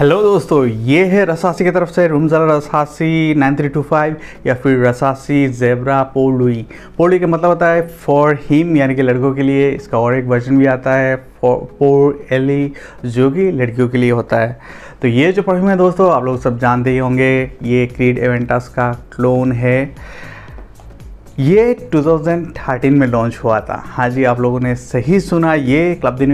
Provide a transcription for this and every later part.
hello दोस्तों ये है रसासी की तरफ से रूमजरा Rasasi nine three two five या फिर रसासी जेबरा पोलुई पोलुई का मतलब होता है फॉर हिम यानी कि लड़कों के लिए इसका और एक वर्जन भी आता है पोर एली जो कि लड़कियों के लिए होता है तो ये जो परफ्यूम है दोस्तों आप लोग सब जानते ही होंगे ये क्रीड एवेंटास का क्लोन है ये 2013 में लॉन्च हुआ था हाँ जी आप लोगों ने सही सुना ये क्लब दिन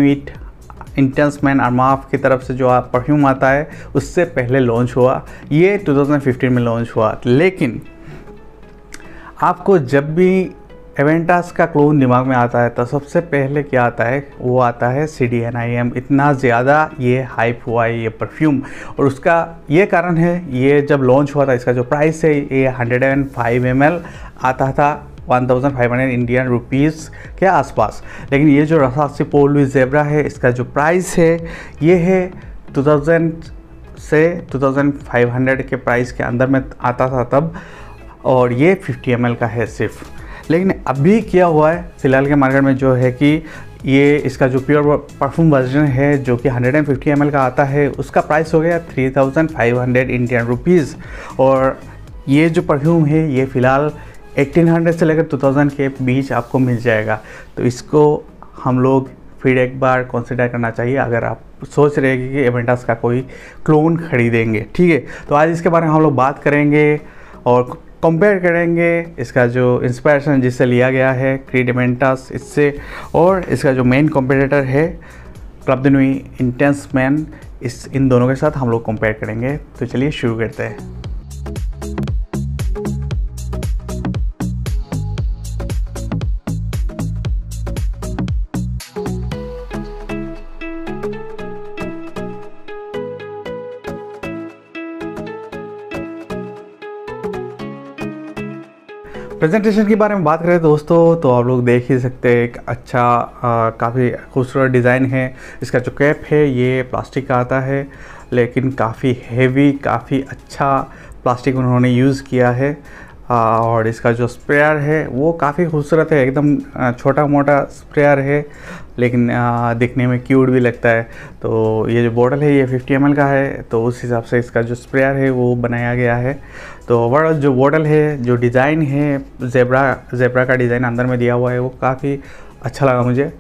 इंटेंस मैन अरमाफ की तरफ से जो आप परफ्यूम आता है उससे पहले लॉन्च हुआ ये 2015 में लॉन्च हुआ लेकिन आपको जब भी एवेंटास का क्लोन दिमाग में आता है तो सबसे पहले क्या आता है वो आता है C D N I M इतना ज़्यादा ये हाइप हुआ है ये परफ्यूम और उसका ये कारण है ये जब लॉन्च हुआ था इसका जो प्राइस है ये hundred and five M L आता था 1500 इंडियन रुपीज़ के आसपास लेकिन ये जो रसासी पोलू जेबरा है इसका जो प्राइस है ये है 2000 से 2500 के प्राइस के अंदर में आता था तब और ये 50 एम का है सिर्फ लेकिन अभी क्या हुआ है फिलहाल के मार्केट में जो है कि ये इसका जो प्योर परफ्यूम वर्जन है जो कि 150 एम का आता है उसका प्राइस हो गया 3500 इंडियन रुपीज़ और ये जो परफ्यूम है ये फ़िलहाल 1800 से लेकर 2000 के बीच आपको मिल जाएगा तो इसको हम लोग फिर एक बार कॉन्सिडर करना चाहिए अगर आप सोच रहे हैं कि एवेंटास का कोई क्लोन खरीदेंगे ठीक है तो आज इसके बारे में हम लोग बात करेंगे और कंपेयर करेंगे इसका जो इंस्पायरेशन जिससे लिया गया है क्रीड क्रीडेमेंटास इससे और इसका जो मेन कॉम्पिटेटर है क्लब इंटेंस मैन इस इन दोनों के साथ हम लोग कंपेयर करेंगे तो चलिए शुरू करते हैं प्रेजेंटेशन के बारे में बात करें दोस्तों तो आप लोग देख ही सकते हैं एक अच्छा काफ़ी खूबसूरत डिज़ाइन है इसका जो कैप है ये प्लास्टिक का आता है लेकिन काफ़ी हेवी काफ़ी अच्छा प्लास्टिक उन्होंने यूज़ किया है हाँ, और इसका जो स्प्रेयर है वो काफ़ी खूबसूरत है एकदम छोटा मोटा स्प्रेयर है लेकिन दिखने में क्यूट भी लगता है तो ये जो बोतल है ये 50 एम का है तो उस हिसाब से इसका जो स्प्रेयर है वो बनाया गया है तो ओवरऑल जो बोतल है जो डिज़ाइन है जेबरा जेबरा का डिज़ाइन अंदर में दिया हुआ है वो काफ़ी अच्छा लगा मुझे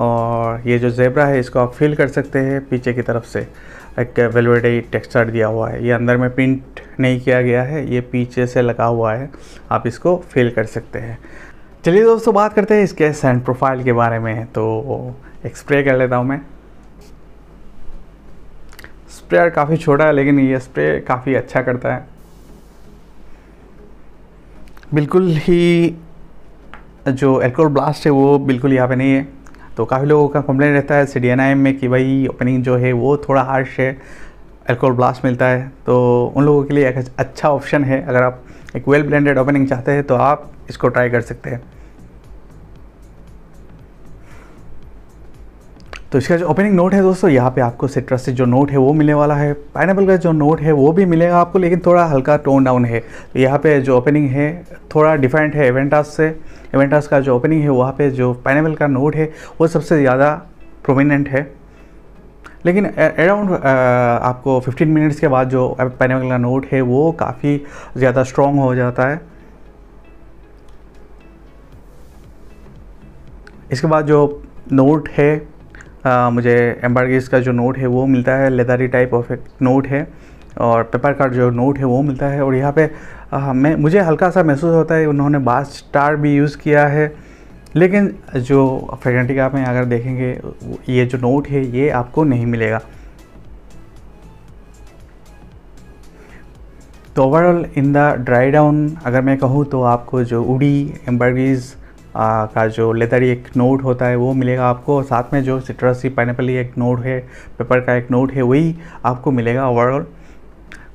और ये जो जेबरा है इसको आप फील कर सकते हैं पीछे की तरफ से एक वेलवेटी टेक्सचर दिया हुआ है ये अंदर में प्रिंट नहीं किया गया है ये पीछे से लगा हुआ है आप इसको फिल कर सकते हैं चलिए दोस्तों बात करते हैं इसके सेंट प्रोफाइल के बारे में तो एक स्प्रे कर लेता हूँ मैं स्प्रेयर काफ़ी छोटा है लेकिन ये स्प्रे काफ़ी अच्छा करता है बिल्कुल ही जो एल्कोहल ब्लास्ट है वो बिल्कुल यहाँ पे नहीं है तो काफ़ी लोगों का कंप्लेन रहता है सी में कि भाई ओपनिंग जो है वो थोड़ा हार्श है एल्कोहल ब्लास्ट मिलता है तो उन लोगों के लिए एक अच्छा ऑप्शन है अगर आप एक वेल ब्लेंडेड ओपनिंग चाहते हैं तो आप इसको ट्राई कर सकते हैं तो इसका जो ओपनिंग नोट है दोस्तों यहाँ पे आपको सिट्रस से जो नोट है वो मिलने वाला है पाइन का जो नोट है वो भी मिलेगा आपको लेकिन थोड़ा हल्का टोन डाउन है तो यहाँ पे जो ओपनिंग है थोड़ा डिफरेंट है एवेंटास से एवेंटास का जो ओपनिंग है वहाँ पे जो पाइनएपल का नोड है वो सबसे ज़्यादा प्रोमिनेंट है लेकिन अराउंड uh, आपको 15 मिनट्स के बाद जो पाइनएपल का नोड है वो काफ़ी ज़्यादा स्ट्रॉन्ग हो जाता है इसके बाद जो नोट है आ, uh, मुझे एम्बार्गिस का जो नोट है वो मिलता है लेदारी टाइप ऑफ एक नोट है और पेपर का जो नोट है वो मिलता है और यहाँ पे मैं मुझे हल्का सा महसूस होता है उन्होंने बास स्टार भी यूज़ किया है लेकिन जो फ्रेगनेटी का में अगर देखेंगे ये जो नोट है ये आपको नहीं मिलेगा तो overall in the dry down अगर मैं कहूँ तो आपको जो उड़ी एम्बरगीज़ का जो लेदर एक नोट होता है वो मिलेगा आपको साथ में जो सिट्रस पाइनएपल एक नोट है पेपर का एक नोट है वही आपको मिलेगा ओवरऑल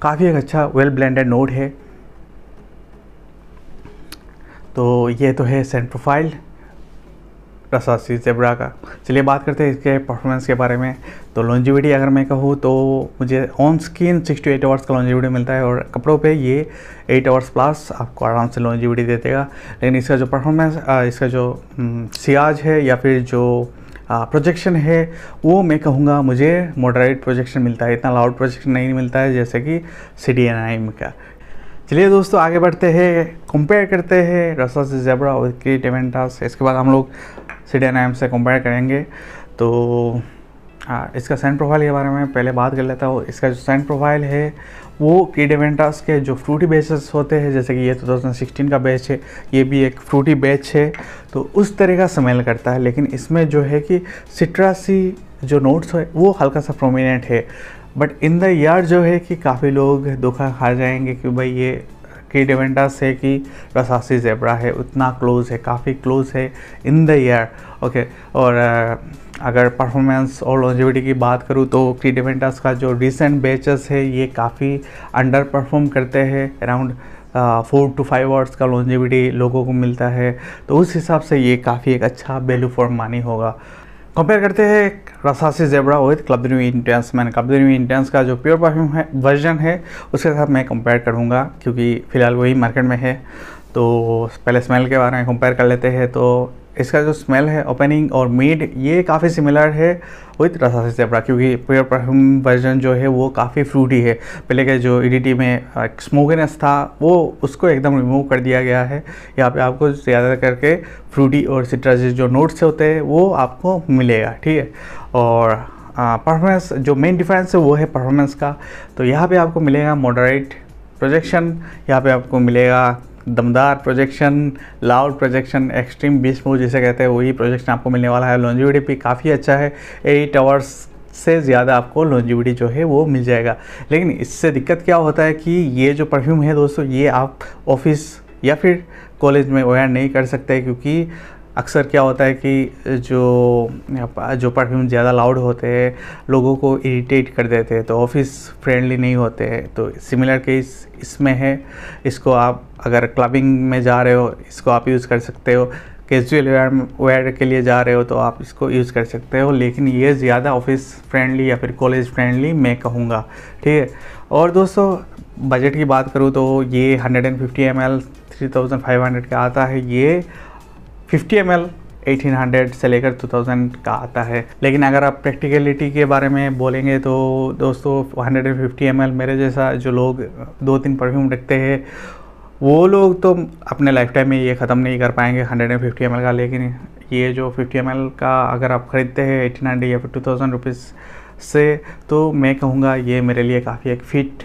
काफ़ी एक अच्छा वेल ब्लेंडेड नोड है तो ये तो है सेंट प्रोफाइल रसासी जेबरा का चलिए बात करते हैं इसके परफॉर्मेंस के बारे में तो लॉन्जिविटी अगर मैं कहूँ तो मुझे on skin six to eight hours का लॉन्जिविटी मिलता है और कपड़ों पे ये एट आवर्स प्लस आपको आराम से लॉन्जिविटी दे देगा लेकिन इसका जो परफॉर्मेंस इसका जो सियाज हम्म, है या फिर जो प्रोजेक्शन है वो मैं कहूँगा मुझे मॉडरेट प्रोजेक्शन मिलता है इतना लाउड प्रोजेक्शन नहीं मिलता है जैसे कि C D N I M का चलिए दोस्तों आगे बढ़ते हैं कंपेयर करते हैं रसा से जेबरा और क्रीट एवेंटास इसके बाद हम लोग C D N I M से कंपेयर करेंगे तो आ, इसका साइन प्रोफाइल के बारे में पहले बात कर लेता हूँ इसका जो साइन प्रोफाइल है वो क्रीडेवेंटास के जो फ्रूटी बेचेस होते हैं जैसे कि ये 2016 तो का बैच है ये भी एक फ्रूटी बैच है तो उस तरह का स्मेल करता है लेकिन इसमें जो है कि सिट्रासी जो नोट्स है वो हल्का सा प्रोमिनेंट है बट इन द ईयर जो है कि काफ़ी लोग धोखा खा जाएंगे कि भाई ये की डिवेंडा है कि रसासी जेबरा है उतना क्लोज है काफ़ी क्लोज है इन द ईयर ओके और अगर परफॉर्मेंस और लॉन्जिविटी की बात करूँ तो की डिवेंडास का जो रिसेंट बैचेस है ये काफ़ी अंडर परफॉर्म करते हैं around four to five hours का लॉन्जिविटी लोगों को मिलता है तो उस हिसाब से ये काफ़ी एक अच्छा वैल्यू फॉर मानी होगा कंपेयर करते हैं Rasasi zebra with club new intense मैंने क्लब न्यू इंटेंस का जो प्योर परफ्यूम है वर्जन है उसके साथ मैं कंपेयर करूँगा क्योंकि फ़िलहाल वही मार्केट में है तो पहले स्मेल के बारे में कंपेयर कर लेते हैं तो इसका जो स्मेल है ओपनिंग और मेड ये काफ़ी सिमिलर है विथ से सेपरा क्योंकि प्योर परफ्यूम वर्जन जो है वो काफ़ी फ्रूटी है पहले के जो ई में स्मोकनेस था वो उसको एकदम रिमूव कर दिया गया है यहाँ पे आपको ज़्यादा करके फ्रूटी और सिट्रस जो नोट्स होते हैं वो आपको मिलेगा ठीक है और परफॉर्मेंस जो मेन डिफरेंस है वो है परफॉर्मेंस का तो यहाँ पर आपको मिलेगा मॉडरेट प्रोजेक्शन यहाँ पर आपको मिलेगा दमदार projection loud projection extreme beast mode जिसे कहते हैं वही प्रोजेक्शन आपको मिलने वाला है लॉन्जिविटी भी काफ़ी अच्छा है एट आवर्स से ज़्यादा आपको लॉन्जिविटी जो है वो मिल जाएगा लेकिन इससे दिक्कत क्या होता है कि ये जो परफ्यूम है दोस्तों ये आप ऑफिस या फिर कॉलेज में वेयर नहीं कर सकते क्योंकि अक्सर क्या होता है कि जो जो परफ्यूम ज़्यादा लाउड होते हैं लोगों को इरिटेट कर देते हैं तो ऑफिस फ्रेंडली नहीं होते हैं तो सिमिलर केस इसमें है इसको आप अगर क्लबिंग में जा रहे हो इसको आप यूज़ कर सकते हो कैजुअल वेयर वेयर के लिए जा रहे हो तो आप इसको यूज़ कर सकते हो लेकिन ये ज़्यादा ऑफिस फ्रेंडली या फिर कॉलेज फ्रेंडली मैं कहूँगा ठीक है और दोस्तों बजट की बात करूँ तो ये 150 एम एल 3500 का आता है ये फिफ्टी एम 1800 से लेकर 2000 का आता है लेकिन अगर आप प्रैक्टिकलिटी के बारे में बोलेंगे तो दोस्तों 150 एम मेरे जैसा जो लोग दो तीन परफ्यूम रखते हैं वो लोग तो अपने लाइफ टाइम में ये ख़त्म नहीं कर पाएंगे 150 एम का लेकिन ये जो 50 एम का अगर आप ख़रीदते हैं 1800 या फिर थाउजेंड रुपीज़ से तो मैं कहूँगा ये मेरे लिए काफ़ी एक फिट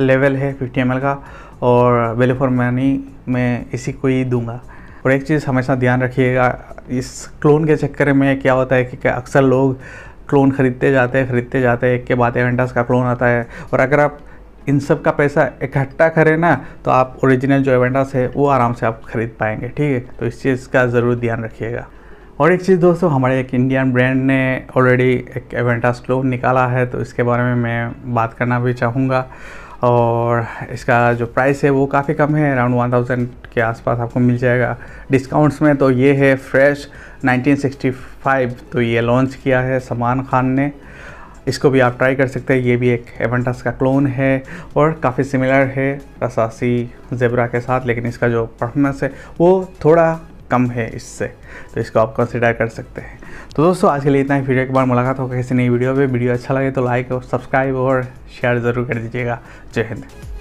लेवल है फिफ्टी एम का और वेलफॉर फॉर मनी मैं इसी को ही दूँगा और एक चीज़ हमेशा ध्यान रखिएगा इस क्लोन के चक्कर में क्या होता है कि अक्सर लोग क्लोन ख़रीदते जाते हैं ख़रीदते जाते हैं एक के बाद एवेंटास का क्लोन आता है और अगर आप इन सब का पैसा इकट्ठा करें ना तो आप ओरिजिनल जो एवेंटास है वो आराम से आप ख़रीद पाएंगे ठीक है तो इस चीज़ का ज़रूर ध्यान रखिएगा और एक चीज़ दोस्तों हमारे एक इंडियन ब्रांड ने ऑलरेडी एक एवेंटास क्लोन निकाला है तो इसके बारे में मैं बात करना भी चाहूँगा और इसका जो प्राइस है वो काफ़ी कम है अराउंड वन थाउजेंड के आसपास आपको मिल जाएगा डिस्काउंट्स में तो ये है फ्रेश 1965 तो ये लॉन्च किया है सलमान खान ने इसको भी आप ट्राई कर सकते हैं ये भी एक एवेंटस का क्लोन है और काफ़ी सिमिलर है रसासी जेबरा के साथ लेकिन इसका जो परफॉर्मेंस है वो थोड़ा कम है इससे तो इसको आप कंसिडर कर सकते हैं तो दोस्तों आज के लिए इतना ही फिर एक बार मुलाकात होगा किसी नई वीडियो पर वीडियो अच्छा लगे तो लाइक और सब्सक्राइब और शेयर ज़रूर कर दीजिएगा जय हिंद